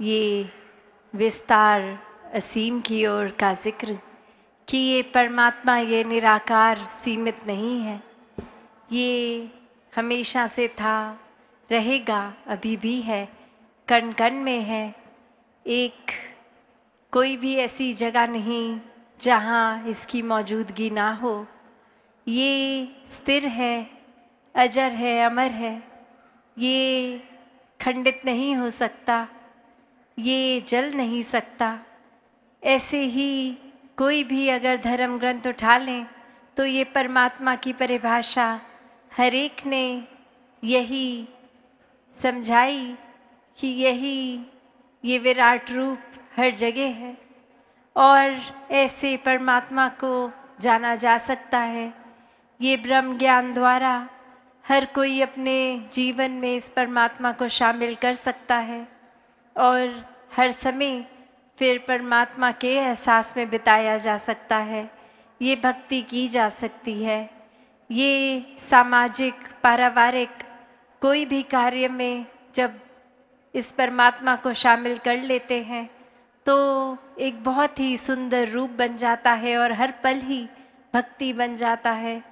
ये विस्तार असीम की ओर का जिक्र कि ये परमात्मा ये निराकार सीमित नहीं है ये हमेशा से था रहेगा अभी भी है कण कण में है एक कोई भी ऐसी जगह नहीं जहाँ इसकी मौजूदगी ना हो ये स्थिर है अजर है अमर है ये खंडित नहीं हो सकता ये जल नहीं सकता ऐसे ही कोई भी अगर धर्म ग्रंथ उठा लें तो ये परमात्मा की परिभाषा हर एक ने यही समझाई कि यही ये विराट रूप हर जगह है और ऐसे परमात्मा को जाना जा सकता है ये ब्रह्म ज्ञान द्वारा हर कोई अपने जीवन में इस परमात्मा को शामिल कर सकता है और हर समय फिर परमात्मा के एहसास में बिताया जा सकता है ये भक्ति की जा सकती है ये सामाजिक पारिवारिक कोई भी कार्य में जब इस परमात्मा को शामिल कर लेते हैं तो एक बहुत ही सुंदर रूप बन जाता है और हर पल ही भक्ति बन जाता है